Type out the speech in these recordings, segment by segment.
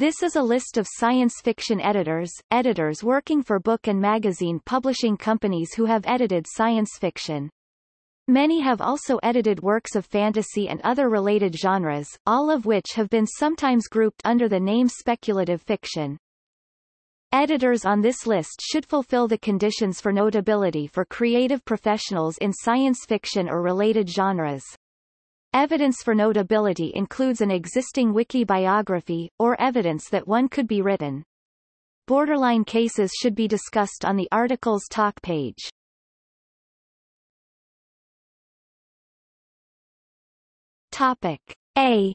This is a list of science fiction editors, editors working for book and magazine publishing companies who have edited science fiction. Many have also edited works of fantasy and other related genres, all of which have been sometimes grouped under the name speculative fiction. Editors on this list should fulfill the conditions for notability for creative professionals in science fiction or related genres. Evidence for notability includes an existing wiki biography, or evidence that one could be written. Borderline cases should be discussed on the article's talk page. Topic A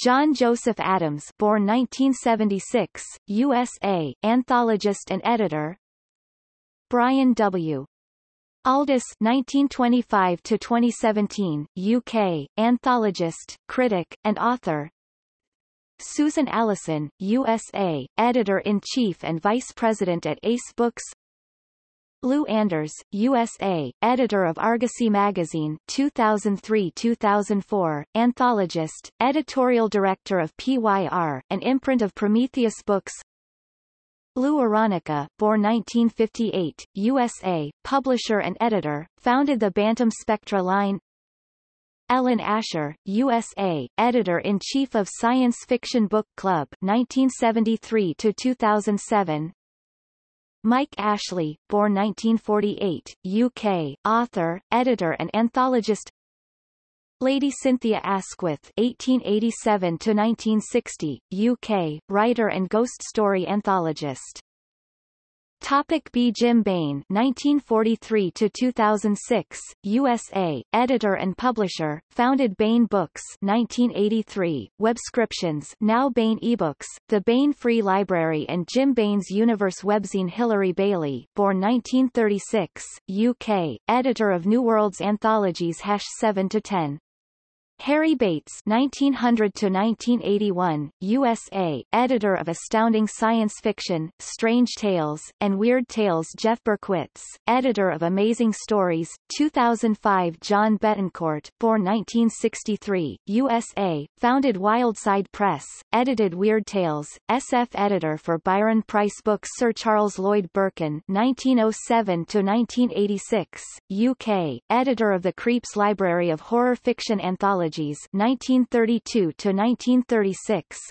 John Joseph Adams born 1976, USA, anthologist and editor Brian W. Aldous 1925 to 2017, UK, anthologist, critic, and author. Susan Allison, USA, editor-in-chief and vice president at Ace Books. Lou Anders, USA, editor of Argosy magazine 2003-2004, anthologist, editorial director of PYR, an imprint of Prometheus Books. Lou Aronica, born 1958, USA, publisher and editor, founded the Bantam Spectra line. Ellen Asher, USA, editor-in-chief of Science Fiction Book Club 1973 to 2007. Mike Ashley, born 1948, UK, author, editor and anthologist. Lady Cynthia Asquith (1887–1960), UK writer and ghost story anthologist. Topic B. Jim Bain (1943–2006), USA, editor and publisher, founded Bain Books (1983), Webscriptions now Bain eBooks, the Bain Free Library, and Jim Bain's Universe webzine. Hilary Bailey, born 1936, UK, editor of New Worlds Anthologies (7 to 10). Harry Bates 1900-1981, USA, editor of Astounding Science Fiction, Strange Tales, and Weird Tales Jeff Berkowitz, editor of Amazing Stories, 2005 John Betancourt, born 1963, USA, founded Wildside Press, edited Weird Tales, SF editor for Byron Price Books Sir Charles Lloyd Birkin 1907-1986, UK, editor of the Creeps Library of Horror Fiction Anthology Technologies 1932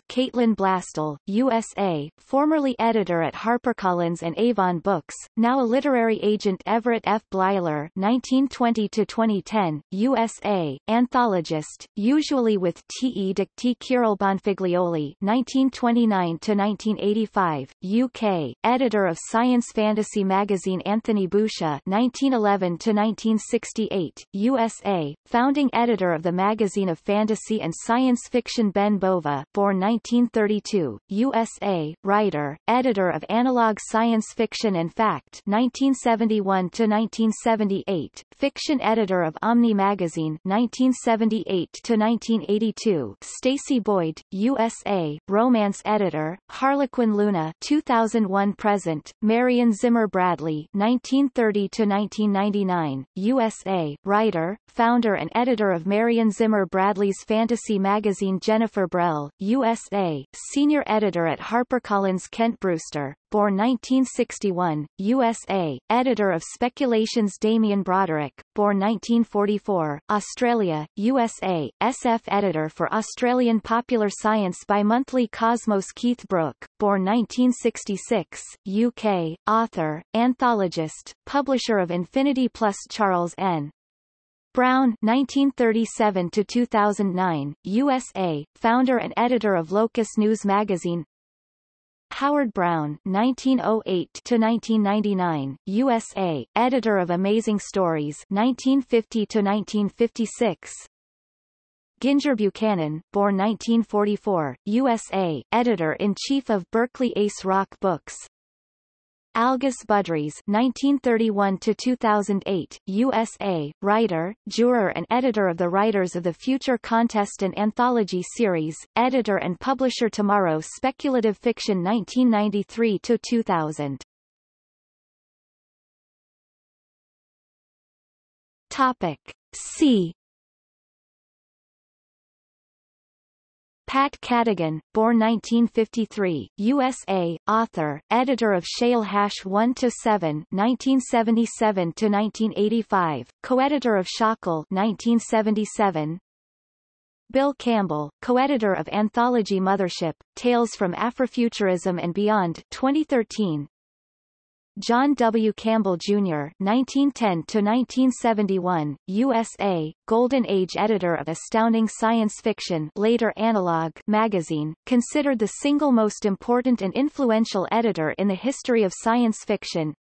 Caitlin Blastel, USA, formerly editor at HarperCollins and Avon Books, now a literary agent Everett F. Bleiler 1920-2010, to USA, anthologist, usually with T. E. Dicti Kirill Bonfiglioli 1929-1985, UK, editor of science fantasy magazine Anthony Boucher, 1911-1968, USA, founding editor of the magazine magazine of fantasy and science fiction Ben Bova, born 1932, USA, writer, editor of Analog Science Fiction and Fact 1971 to 1978, fiction editor of Omni magazine 1978 to 1982, Stacy Boyd, USA, romance editor, Harlequin Luna 2001 present, Marion Zimmer Bradley 1930 to 1999, USA, writer, founder and editor of Marion Zimmer Palmer Bradley's fantasy magazine Jennifer Brell, USA, senior editor at HarperCollins Kent Brewster, born 1961, USA, editor of Speculations Damien Broderick, born 1944, Australia, USA, SF editor for Australian Popular Science bi-monthly Cosmos Keith Brook, born 1966, UK, author, anthologist, publisher of Infinity Plus Charles N. Brown 1937 to 2009, USA, founder and editor of Locus News magazine. Howard Brown 1908 to 1999, USA, editor of Amazing Stories 1950 to 1956. Ginger Buchanan, born 1944, USA, editor-in-chief of Berkeley Ace Rock Books, Algus Budrys 1931-2008, USA, writer, juror and editor of the Writers of the Future Contest and Anthology Series, editor and publisher Tomorrow Speculative Fiction 1993-2000. Topic. C Pat Cadigan, born 1953, USA, author, editor of Shale Hash 1-7 1977-1985, co-editor of Shackle 1977, Bill Campbell, co-editor of Anthology Mothership, Tales from Afrofuturism and Beyond 2013, John W. Campbell, Jr. 1910-1971, USA, Golden Age editor of Astounding Science Fiction later Analog magazine, considered the single most important and influential editor in the history of science fiction.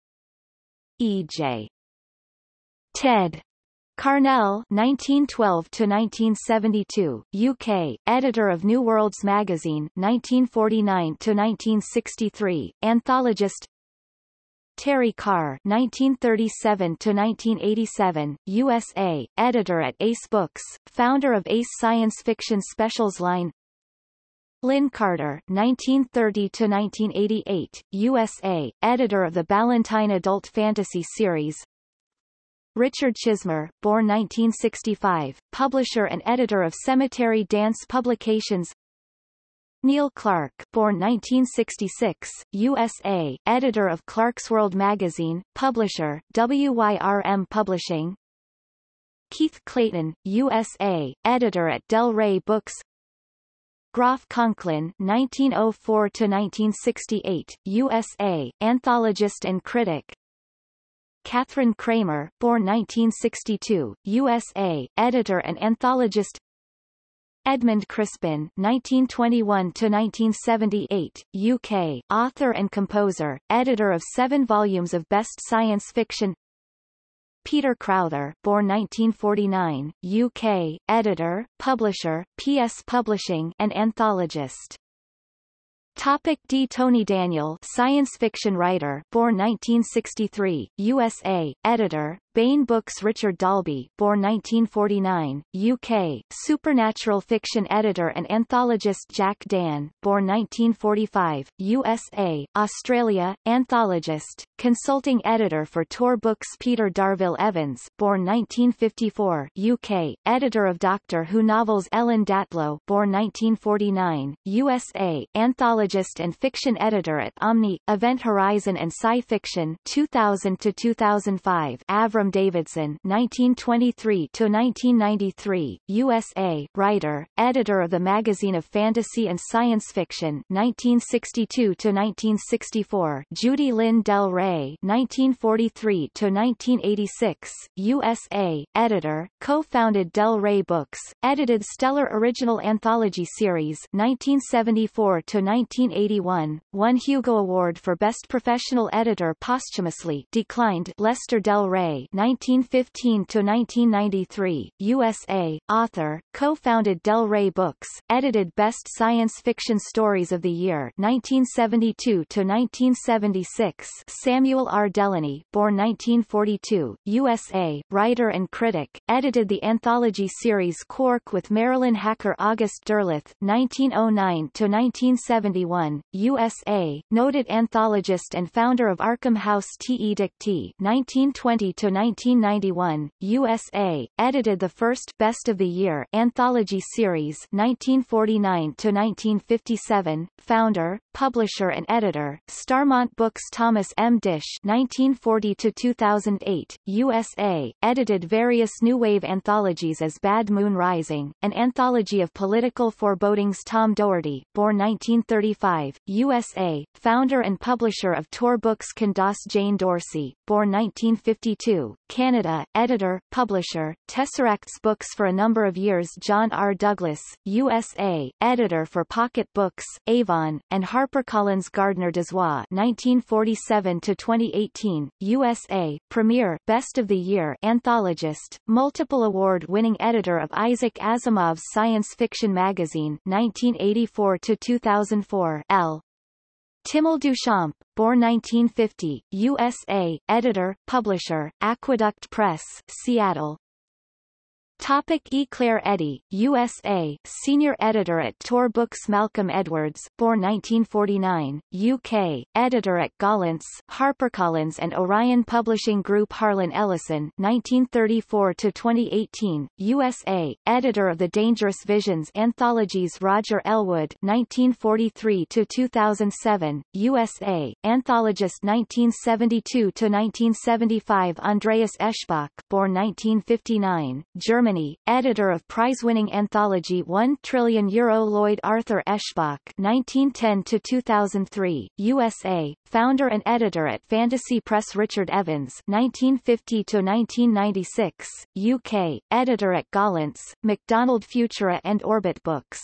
E.J. Ted. Carnell 1912-1972, UK, editor of New Worlds magazine 1949-1963, anthologist Terry Carr 1937-1987, USA, editor at Ace Books, founder of Ace Science Fiction Specials line Lynn Carter 1930-1988, USA, editor of the Ballantine Adult Fantasy series Richard Chismer, born 1965, publisher and editor of Cemetery Dance Publications Neil Clark, born 1966, USA, editor of Clark's World magazine, publisher, WYRM Publishing. Keith Clayton, USA, editor at Del Rey Books. Groff Conklin, 1904 to 1968, USA, anthologist and critic. Catherine Kramer, born 1962, USA, editor and anthologist Edmund Crispin (1921–1978), UK, author and composer, editor of seven volumes of best science fiction. Peter Crowther, born 1949, UK, editor, publisher, PS Publishing, and anthologist. Topic D. Tony Daniel, science fiction writer, born 1963, USA, editor, Bain Books Richard Dalby born 1949, UK, supernatural fiction editor and anthologist Jack Dan born 1945, USA, Australia, anthologist, consulting editor for Tor Books Peter Darville Evans born 1954, UK, editor of Doctor Who novels Ellen Datlow born 1949, USA, anthologist and fiction editor at Omni, Event Horizon and Sci Fiction 2000 to 2005, Avram Davidson 1923 to 1993, USA, writer, editor of the magazine of fantasy and science fiction 1962 to 1964, Judy Lynn Del Rey 1943 to 1986, USA, editor, co-founded Del Rey Books, edited Stellar Original Anthology Series 1974 to 1981, won Hugo Award for Best Professional Editor posthumously declined Lester Del Rey 1915-1993, USA, author, co-founded Del Rey Books, edited Best Science Fiction Stories of the Year 1972-1976 Samuel R. Delany, born 1942, USA, writer and critic, edited the anthology series Cork with Marilyn hacker August Derleth 1909-1971, USA, noted anthologist and founder of Arkham House T. E. Dictee 1920 to 1991, USA, edited the first Best of the Year anthology series 1949 to 1957. Founder, publisher and editor, Starmont Books Thomas M. Dish 1940-2008, USA, edited various New Wave anthologies as Bad Moon Rising, an anthology of political forebodings Tom Doherty, born 1935, USA, founder and publisher of Tor Books Candace Jane Dorsey, born 1952, Canada, editor, publisher, Tesseracts Books for a number of years John R. Douglas, USA, editor for Pocket Books, Avon, and Harper HarperCollins Gardner Dozois 1947-2018, USA, Premier Best of the Year Anthologist, multiple award-winning editor of Isaac Asimov's Science Fiction Magazine 1984-2004 L. Timmel Duchamp, born 1950, USA, editor, publisher, Aqueduct Press, Seattle, Topic Claire Eddy, USA, senior editor at Tor Books Malcolm Edwards, born 1949, UK, editor at Gollance, HarperCollins and Orion Publishing Group Harlan Ellison, 1934 to 2018, USA, editor of the Dangerous Visions anthologies Roger Elwood, 1943 to 2007, USA, anthologist 1972 to 1975 Andreas Eschbach, born 1959, German editor of prize-winning anthology 1 Trillion Euro Lloyd Arthur Eschbach 1910-2003, USA, founder and editor at Fantasy Press Richard Evans 1950-1996, UK, editor at Gallants, MacDonald Futura and Orbit Books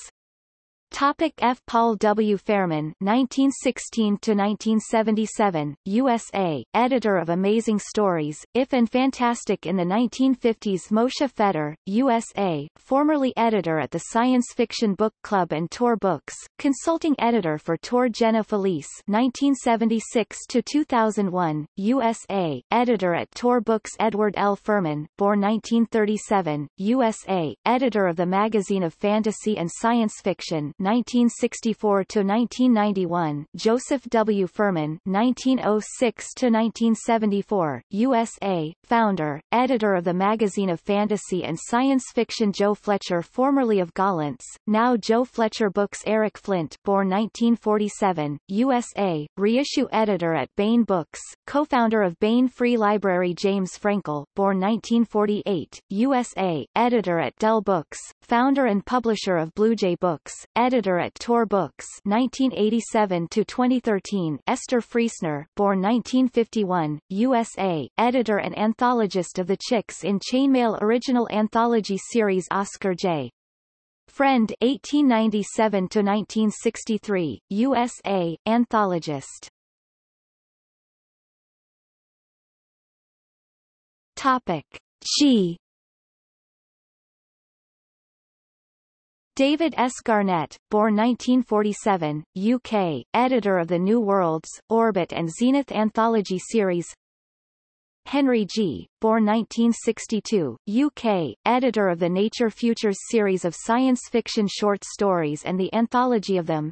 Topic F. Paul W. Fairman (1916–1977), USA, editor of Amazing Stories, If and Fantastic in the 1950s. Moshe Feder, USA, formerly editor at the Science Fiction Book Club and Tor Books, consulting editor for Tor Jenna Felice (1976–2001), USA, editor at Tor Books. Edward L. Furman, born 1937, USA, editor of the Magazine of Fantasy and Science Fiction. (1964–1991), Joseph W. Furman (1906–1974), USA, founder, editor of the magazine of fantasy and science fiction Joe Fletcher, formerly of Gallants, now Joe Fletcher Books. Eric Flint, born 1947, USA, reissue editor at Bain Books, co-founder of Bain Free Library. James Frankel, born 1948, USA, editor at Dell Books, founder and publisher of Bluejay Books, editor editor at Tor Books 1987 to 2013, Esther Friesner, born 1951, USA, editor and anthologist of the Chicks in Chainmail original anthology series Oscar J. Friend 1897 to 1963, USA, anthologist. Topic: She. David S. Garnett, born 1947, UK, editor of the New Worlds, Orbit and Zenith Anthology Series Henry G., born 1962, UK, editor of the Nature Futures series of science fiction short stories and the anthology of them.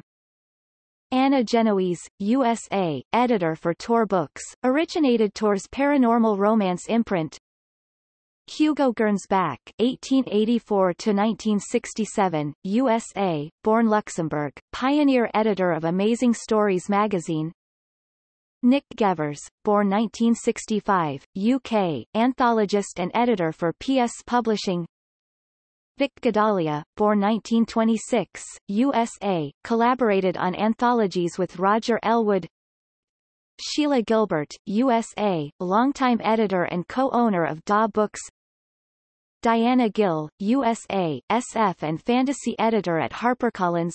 Anna Genoese, USA, editor for Tor Books, originated Tor's paranormal romance imprint, Hugo Gernsback (1884–1967), USA, born Luxembourg, pioneer editor of Amazing Stories magazine. Nick Gevers, born 1965, UK, anthologist and editor for PS Publishing. Vic Gadalia, born 1926, USA, collaborated on anthologies with Roger Elwood, Sheila Gilbert, USA, longtime editor and co-owner of DA Books Diana Gill, USA, SF and fantasy editor at HarperCollins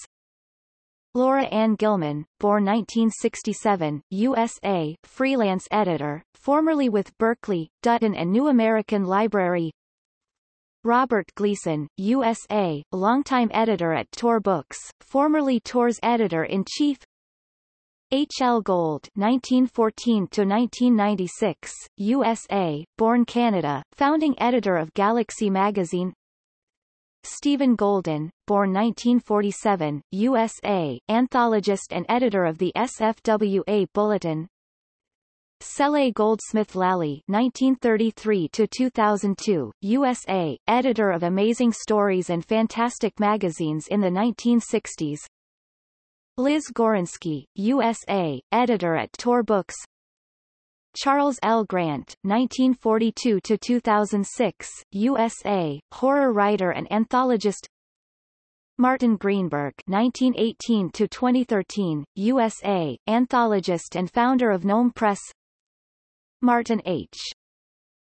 Laura Ann Gilman, born 1967, USA, freelance editor, formerly with Berkeley, Dutton and New American Library Robert Gleason, USA, longtime editor at Tor Books, formerly Tor's editor-in-chief H. L. Gold (1914–1996), USA, born Canada, founding editor of Galaxy magazine. Stephen Golden, born 1947, USA, anthologist and editor of the SFWA Bulletin. Selle Goldsmith Lally (1933–2002), USA, editor of Amazing Stories and Fantastic magazines in the 1960s. Liz Gorinsky, USA, editor at Tor Books Charles L. Grant, 1942-2006, USA, horror writer and anthologist Martin Greenberg 1918-2013, USA, anthologist and founder of Gnome Press Martin H.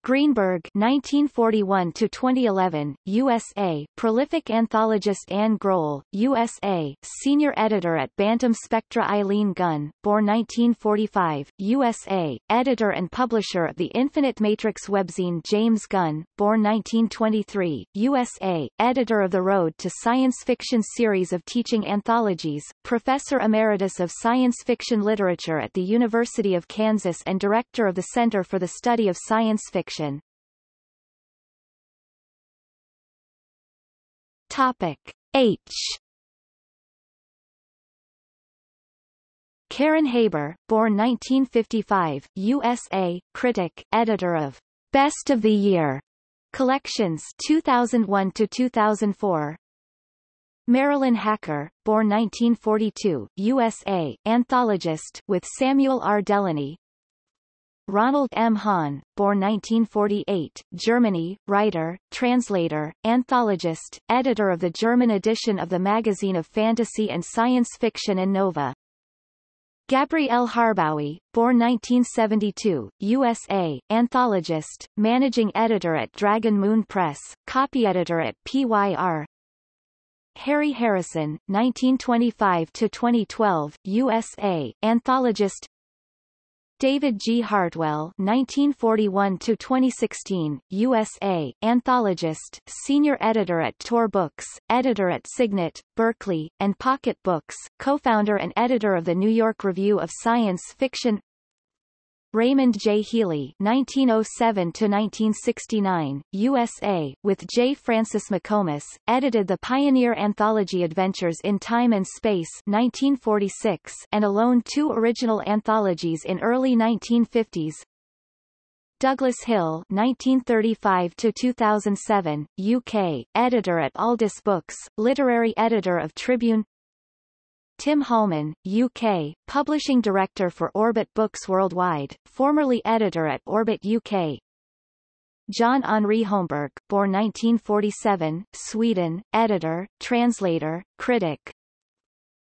Greenberg 1941-2011, USA, prolific anthologist Anne Grohl, USA, senior editor at Bantam Spectra Eileen Gunn, born 1945, USA, editor and publisher of the Infinite Matrix webzine James Gunn, born 1923, USA, editor of the Road to Science Fiction series of teaching anthologies, professor emeritus of science fiction literature at the University of Kansas and director of the Center for the Study of Science Fiction production. Topic H Karen Haber, born 1955, USA, critic, editor of Best of the Year Collections 2001 to 2004. Marilyn Hacker, born 1942, USA, anthologist with Samuel R. Delany, Ronald M. Hahn, born 1948, Germany, writer, translator, anthologist, editor of the German edition of the magazine of fantasy and science fiction Nova. Gabrielle Harbaugh, born 1972, USA, anthologist, managing editor at Dragon Moon Press, copy editor at PYR. Harry Harrison, 1925-2012, USA, anthologist, David G. Hartwell, 1941-2016, USA, anthologist, senior editor at Tor Books, editor at Signet, Berkeley, and Pocket Books, co-founder and editor of the New York Review of Science Fiction Raymond J. Healy 1907-1969, USA, with J. Francis McComas, edited the Pioneer Anthology Adventures in Time and Space 1946, and alone two original anthologies in early 1950s, Douglas Hill 1935-2007, UK, editor at Aldous Books, literary editor of Tribune Tim Holman, UK, publishing director for Orbit Books Worldwide, formerly editor at Orbit UK. John Henri Holmberg, born 1947, Sweden, editor, translator, critic.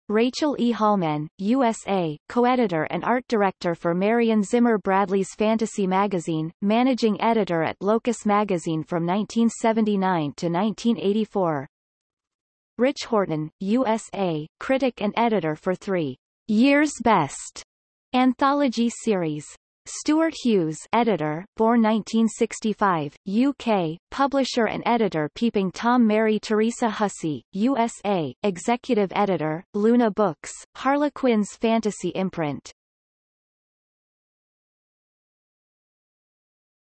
Rachel E. Hallman, USA, co-editor and art director for Marion Zimmer Bradley's fantasy magazine, managing editor at Locus magazine from 1979 to 1984. Rich Horton, USA, critic and editor for three Years Best anthology series. Stuart Hughes, editor, born 1965, UK, publisher and editor Peeping Tom Mary Teresa Hussey, USA, executive editor, Luna Books, Harlequin's fantasy imprint.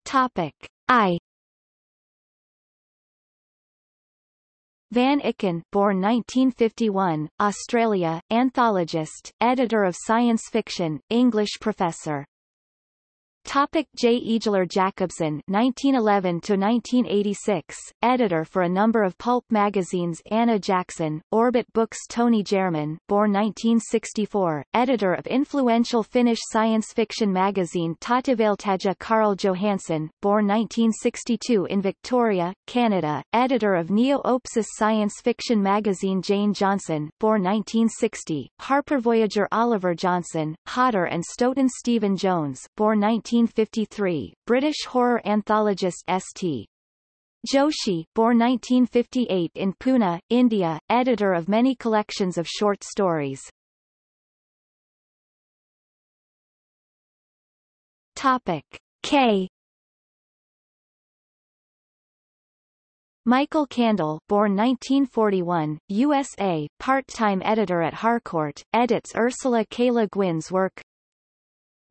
Topic I Van Icken born 1951, Australia, anthologist, editor of science fiction, English professor. Topic J. Egeler Jacobson (1911–1986), editor for a number of pulp magazines. Anna Jackson, Orbit Books. Tony German, born 1964, editor of influential Finnish science fiction magazine Taitevailtaja. Carl Johansson, born 1962 in Victoria, Canada, editor of Neo-Opsis science fiction magazine. Jane Johnson, born 1960, Harper Voyager. Oliver Johnson, Hotter and Stoughton. Stephen Jones, born 19 1953, British horror anthologist St. Joshi, born 1958 in Pune, India, editor of many collections of short stories. Topic K. Michael Candle, born 1941, USA, part-time editor at Harcourt, edits Ursula K. Le Guin's work,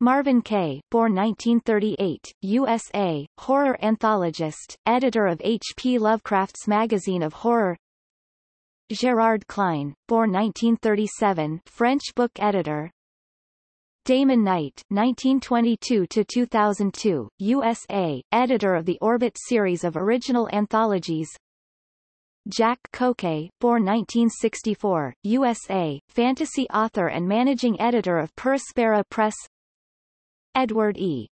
Marvin Kay, born 1938, USA, horror anthologist, editor of H.P. Lovecraft's Magazine of Horror Gerard Klein, born 1937, French book editor, Damon Knight, 1922-2002, USA, editor of the Orbit series of original anthologies. Jack Koke, born 1964, USA, fantasy author and managing editor of Perspera Press. Edward E.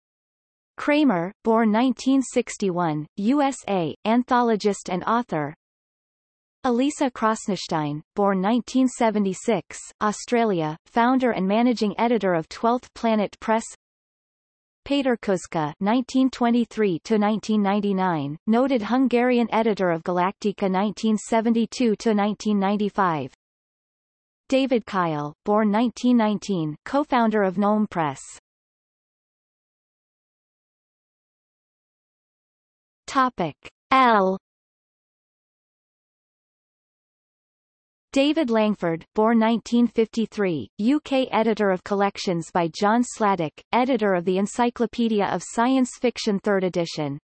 Kramer, born 1961, USA, anthologist and author. Elisa Krosnestein, born 1976, Australia, founder and managing editor of 12th Planet Press. Peter Kuzka (1923–1999), noted Hungarian editor of Galactica (1972–1995). David Kyle, born 1919, co-founder of Gnome Press. Topic L David Langford, born 1953, UK editor of collections by John Sladek, editor of the Encyclopedia of Science Fiction 3rd edition.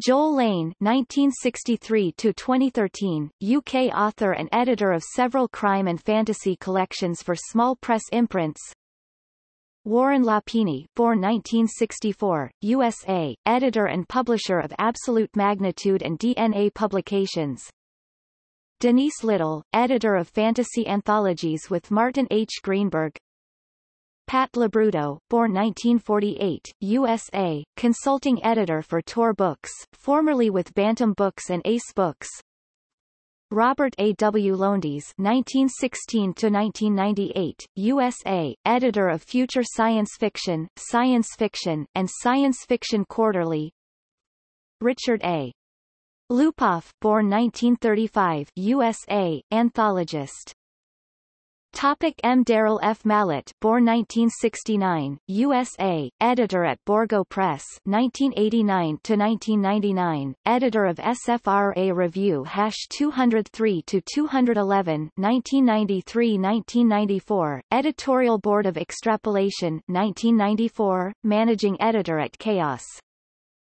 Joel Lane, 1963 to 2013, UK author and editor of several crime and fantasy collections for small press imprints, Warren Lapini, born 1964, USA, editor and publisher of Absolute Magnitude and DNA Publications. Denise Little, editor of Fantasy Anthologies with Martin H. Greenberg. Pat Labruto, born 1948, USA, consulting editor for Tor Books, formerly with Bantam Books and Ace Books, Robert A. W. Lowndes (1916–1998), USA, editor of Future Science Fiction, Science Fiction, and Science Fiction Quarterly. Richard A. Lupoff, born 1935, USA, anthologist. Topic M. Darrell F. Mallett, born 1969, USA, editor at Borgo Press, 1989 to 1999, editor of SFRA Review hash 203 to 211, 1993-1994, editorial board of Extrapolation, 1994, managing editor at Chaos,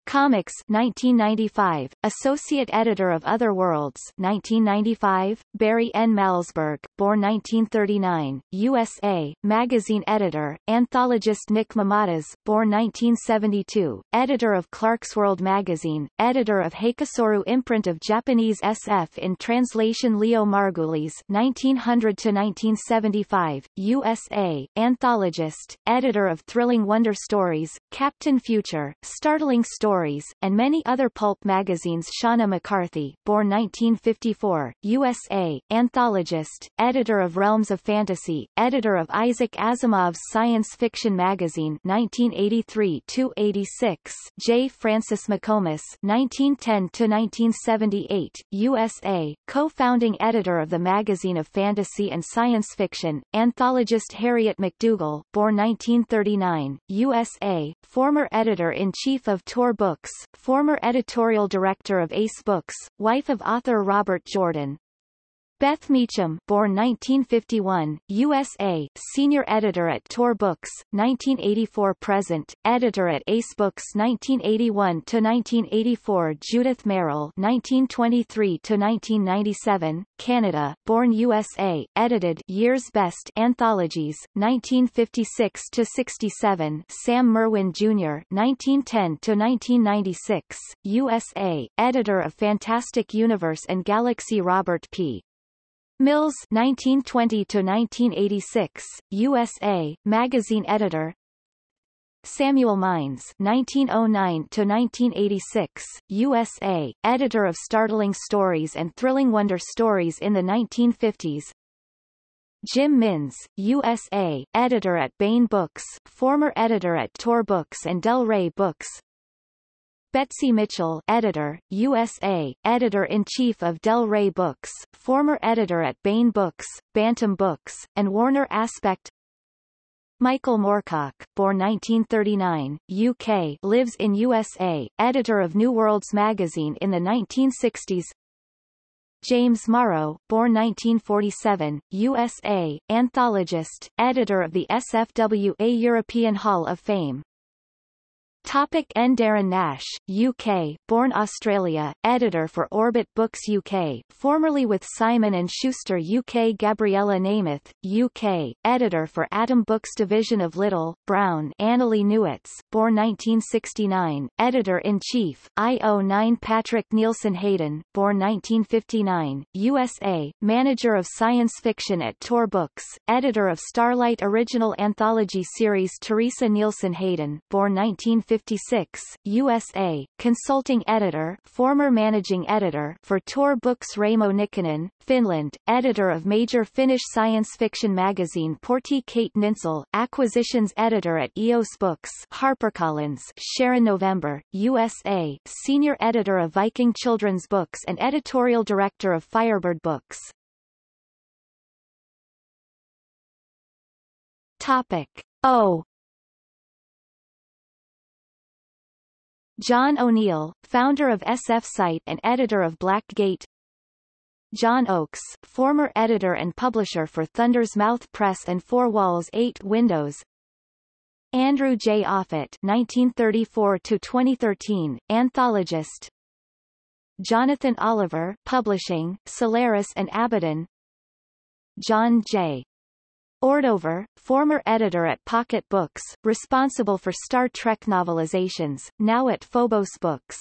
Comics 1995, associate editor of Other Worlds 1995, Barry N. Malsberg, born 1939, USA, magazine editor, anthologist Nick Mamatas, born 1972, editor of Clark's World magazine, editor of Heikasoru imprint of Japanese SF in translation Leo Margulies 1900 to 1975, USA, anthologist, editor of Thrilling Wonder Stories, Captain Future, Startling Stories Stories, and many other pulp magazines Shauna McCarthy, born 1954, USA, anthologist, editor of Realms of Fantasy, editor of Isaac Asimov's Science Fiction Magazine 1983-86, J. Francis McComas 1910-1978, USA, co-founding editor of the Magazine of Fantasy and Science Fiction, anthologist Harriet McDougall, born 1939, USA, former editor-in-chief of Tor Books, former editorial director of Ace Books, wife of author Robert Jordan, Beth Meacham, born 1951, USA, senior editor at Tor Books, 1984 present, editor at Ace Books 1981 to 1984. Judith Merrill, 1923 to 1997, Canada, born USA, edited Year's Best Anthologies, 1956 to 67. Sam Merwin Jr., 1910 to 1996, USA, editor of Fantastic Universe and Galaxy. Robert P. Mills 1920 to 1986 USA magazine editor Samuel Mines 1909 to 1986 USA editor of startling stories and thrilling wonder stories in the 1950s Jim Minns, USA, editor at Bain Books, former editor at Tor Books and Del Rey Books, Betsy Mitchell, editor, USA, editor-in-chief of Del Rey Books, former editor at Bain Books, Bantam Books, and Warner Aspect. Michael Moorcock, born 1939, UK, lives in USA, editor of New Worlds magazine in the 1960s. James Morrow, born 1947, USA, anthologist, editor of the SFWA European Hall of Fame. Topic Darren Nash, UK, born Australia, editor for Orbit Books UK, formerly with Simon and Schuster UK, Gabriella Namath, UK, editor for Atom Books division of Little, Brown, Annalie Newitz, born 1969, editor-in-chief, IO9 Patrick Nielsen Hayden, born 1959, USA, manager of science fiction at Tor Books, editor of Starlight original anthology series Teresa Nielsen Hayden, born 1959 1956, USA, consulting editor, former managing editor for Tor Books Raimo Nikkanen, Finland, editor of major Finnish science fiction magazine Porti Kate Ninsel, acquisitions editor at EOS Books, HarperCollins, Sharon November, USA, senior editor of Viking Children's Books and editorial director of Firebird Books. Topic O John O'Neill, founder of SF Site and editor of Blackgate John Oakes, former editor and publisher for Thunder's Mouth Press and Four Walls Eight Windows Andrew J. Offit 1934-2013, anthologist Jonathan Oliver, publishing, Solaris and Abaddon John J. Ordover, former editor at Pocket Books, responsible for Star Trek novelizations, now at Phobos Books.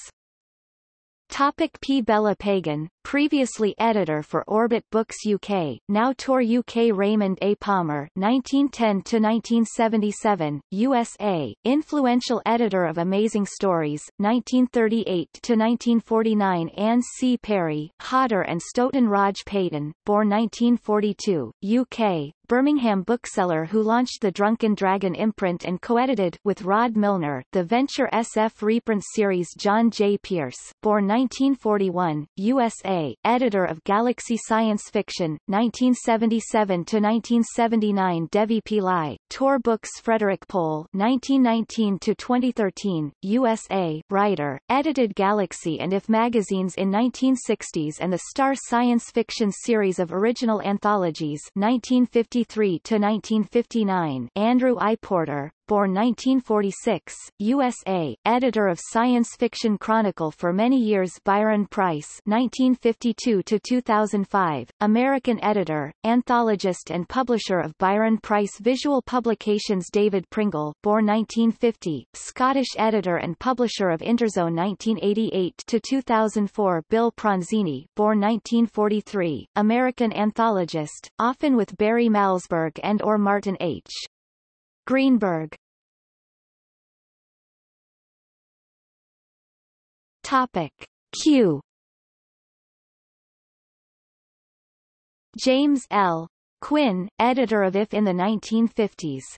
Topic P. Bella Pagan, previously editor for Orbit Books UK, now Tour UK Raymond A. Palmer 1910-1977, USA, influential editor of Amazing Stories, 1938-1949 Anne C. Perry, Hodder and Stoughton Raj Payton, born 1942, UK, Birmingham bookseller who launched the Drunken Dragon imprint and co-edited with Rod Milner the Venture SF reprint series John J. Pierce, born 1941, USA a., editor of Galaxy Science Fiction, 1977-1979 Devi Pillai, Tor Books Frederick Pohl 1919-2013, USA, writer, edited Galaxy and If magazines in 1960s and the Star Science Fiction series of original anthologies 1953-1959 Andrew I. Porter, born 1946, USA, editor of Science Fiction Chronicle for many years Byron Price 1952 to 2005, American editor, anthologist and publisher of Byron Price Visual Publications David Pringle born 1950, Scottish editor and publisher of Interzone 1988 to 2004 Bill Pronzini born 1943, American anthologist, often with Barry Malsberg and or Martin H. Greenberg, Topic Q James L. Quinn, editor of IF in the 1950s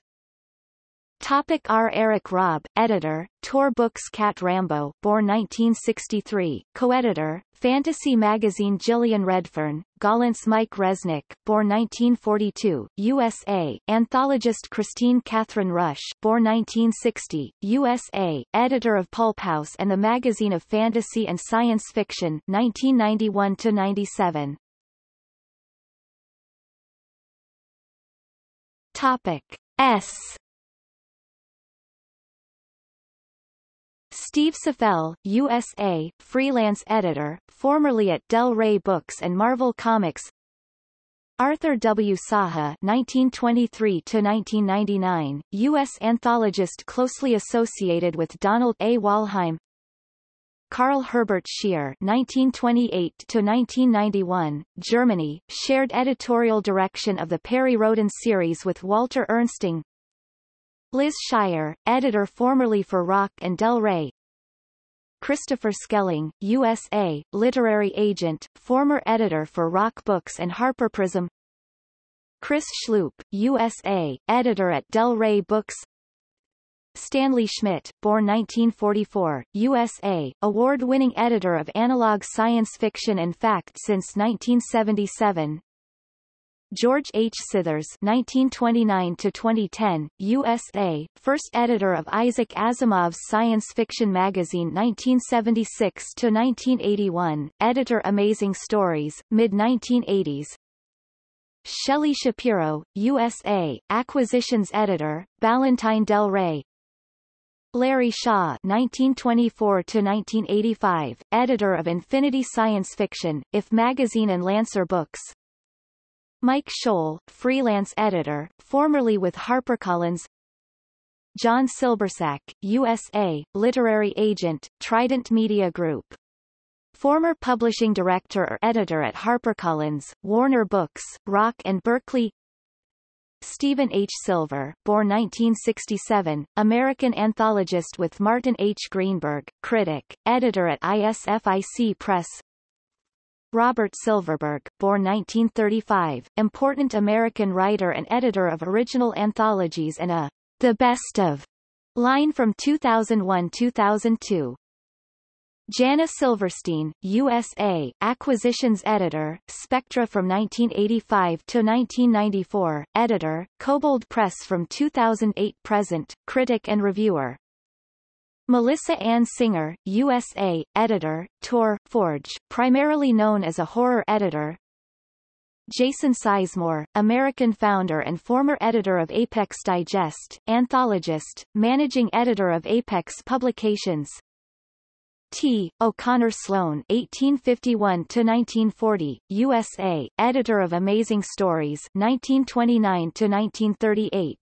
Topic R. Eric Robb, editor, Tor Books Cat Rambo, born 1963, co-editor, Fantasy magazine Gillian Redfern, Gallants, Mike Resnick, born 1942, USA, anthologist Christine Catherine Rush, born 1960, USA, editor of Pulp House and the magazine of fantasy and science fiction, 1991 to 97. Topic S. Steve Seffel, USA, freelance editor, formerly at Del Rey Books and Marvel Comics Arthur W. Saha (1923–1999), U.S. anthologist closely associated with Donald A. Walheim. Carl Herbert Scheer (1928–1991), Germany, shared editorial direction of the Perry Roden series with Walter Ernsting. Liz Shire, editor formerly for Rock and Del Rey, Christopher Skelling, USA, literary agent, former editor for Rock Books and HarperPrism Chris Schloop, USA, editor at Del Rey Books Stanley Schmidt, born 1944, USA, award-winning editor of analog science fiction and fact since 1977 George H. Sithers 1929-2010, USA, first editor of Isaac Asimov's science fiction magazine 1976-1981, editor Amazing Stories, mid-1980s, Shelley Shapiro, USA, Acquisitions Editor, Ballantine Del Rey, Larry Shaw (1924–1985), editor of Infinity Science Fiction, IF Magazine and Lancer Books. Mike Scholl, freelance editor, formerly with HarperCollins John Silbersack, USA, literary agent, Trident Media Group. Former publishing director or editor at HarperCollins, Warner Books, Rock and Berkeley Stephen H. Silver, born 1967, American anthologist with Martin H. Greenberg, critic, editor at ISFIC Press Robert Silverberg, born 1935, important American writer and editor of original anthologies and a The Best of line from 2001-2002. Jana Silverstein, USA, Acquisitions Editor, Spectra from 1985 to 1994, Editor, Kobold Press from 2008 present, Critic and Reviewer. Melissa Ann Singer, USA, editor, Tor, Forge, primarily known as a horror editor. Jason Sizemore, American founder and former editor of Apex Digest, anthologist, managing editor of Apex Publications. T. O'Connor Sloan, 1851-1940, USA, editor of Amazing Stories, 1929-1938.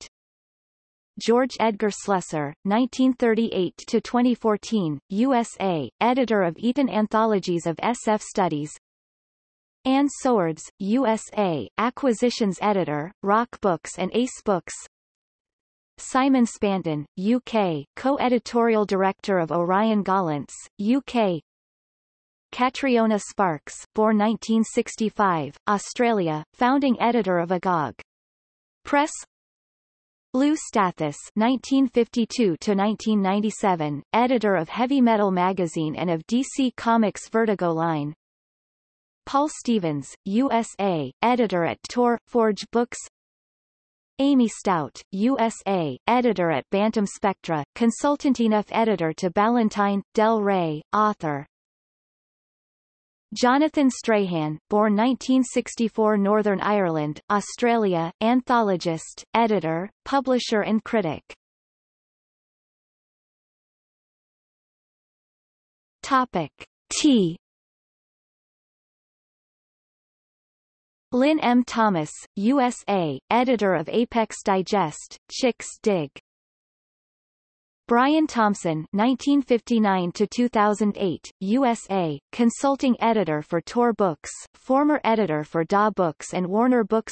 George Edgar Slessor, 1938-2014, USA, editor of Eaton Anthologies of SF Studies, Ann Swords, USA, Acquisitions Editor, Rock Books and Ace Books. Simon Spanton, UK, Co-Editorial Director of Orion Gallants, UK. Catriona Sparks, born 1965, Australia, Founding Editor of Agog. Press Lou Stathis (1952–1997), editor of Heavy Metal magazine and of DC Comics' Vertigo line. Paul Stevens, USA, editor at Tor Forge Books. Amy Stout, USA, editor at Bantam Spectra, consultant enough editor to Ballantine, Del Rey, author. Jonathan Strahan, born 1964 Northern Ireland, Australia, anthologist, editor, publisher and critic. Topic. T Lynn M. Thomas, USA, editor of Apex Digest, Chicks Dig. Brian Thompson 1959-2008, USA, consulting editor for Tor Books, former editor for DA Books and Warner Books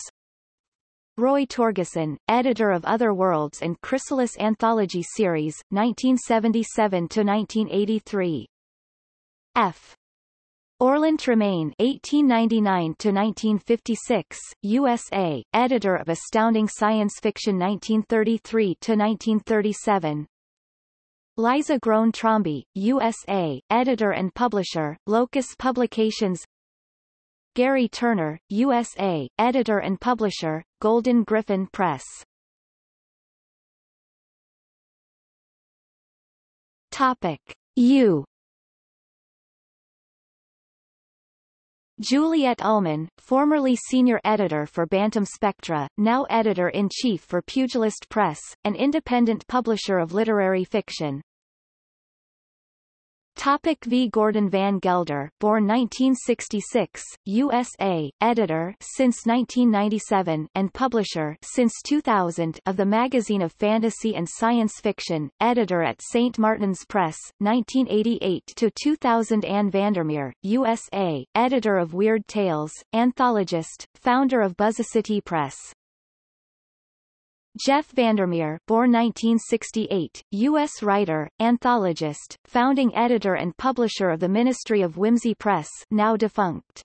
Roy Torgeson, editor of Other Worlds and Chrysalis Anthology Series, 1977-1983. F. Orland Tremaine 1899-1956, USA, editor of Astounding Science Fiction 1933-1937 Liza Groen Trombi, USA, editor and publisher, Locus Publications Gary Turner, USA, editor and publisher, Golden Griffin Press. Topic. U Juliette Ullman, formerly senior editor for Bantam Spectra, now editor-in-chief for Pugilist Press, an independent publisher of literary fiction, Topic v. Gordon Van Gelder, born 1966, USA, editor since 1997 and publisher since 2000 of the magazine of fantasy and science fiction, editor at St. Martin's Press, 1988 to 2000. Anne Vandermeer, USA, editor of Weird Tales, anthologist, founder of Buzzicity Press. Jeff Vandermeer, born 1968, U.S. writer, anthologist, founding editor and publisher of the Ministry of Whimsy Press, now defunct.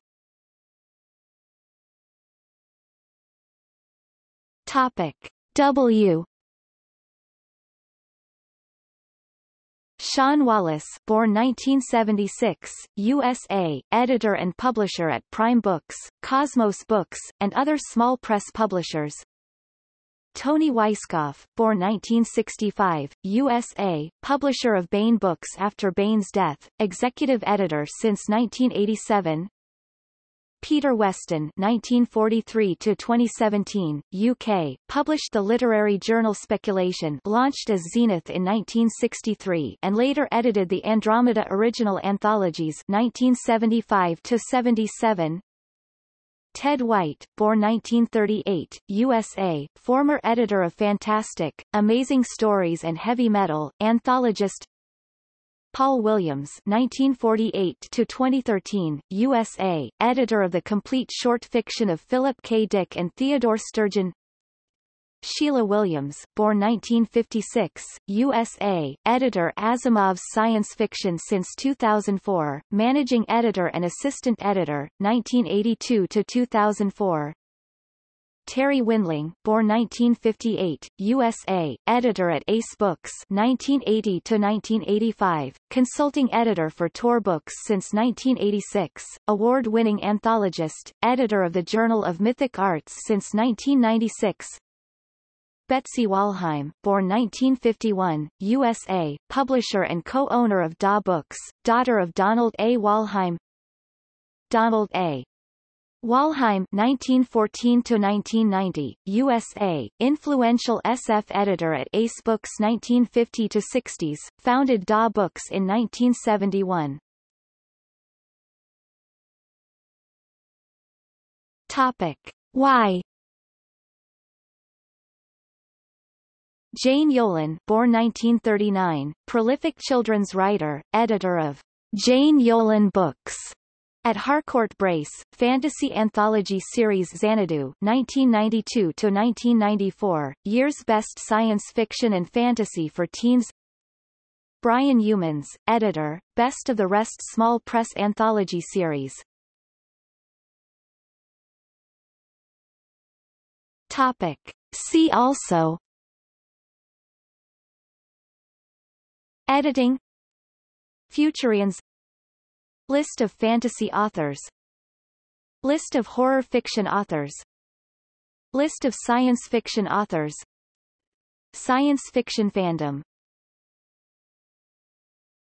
Topic W. Sean Wallace, born 1976, USA, editor and publisher at Prime Books, Cosmos Books, and other small press publishers, Tony Weiskopf, born 1965, USA, publisher of Bain Books after Bain's death, executive editor since 1987. Peter Weston 1943 to 2017, UK, published the literary journal Speculation launched as Zenith in 1963 and later edited the Andromeda Original Anthologies 1975 to 77. Ted White, born 1938, USA, former editor of Fantastic, Amazing Stories and Heavy Metal, anthologist Paul Williams 1948-2013, USA, editor of the complete short fiction of Philip K. Dick and Theodore Sturgeon Sheila Williams, born 1956, USA, editor Asimov's Science Fiction since 2004, managing editor and assistant editor, 1982 to 2004. Terry Winling, born 1958, USA, editor at Ace Books 1980 to 1985, consulting editor for Tor Books since 1986, award-winning anthologist, editor of the Journal of Mythic Arts since 1996, Betsy Walheim, born 1951, USA, publisher and co-owner of DA Books, daughter of Donald A. Walheim Donald A. Walheim 1914-1990, USA, influential SF editor at Ace Books 1950-60s, founded DA Books in 1971. Topic. Why Jane Yolen, born 1939, prolific children's writer, editor of Jane Yolen Books. At Harcourt Brace, fantasy anthology series Xanadu 1992-1994, year's best science fiction and fantasy for teens Brian Humans, editor, Best of the Rest Small Press Anthology Series Topic. See also Editing Futurians List of fantasy authors List of horror fiction authors List of science fiction authors Science fiction fandom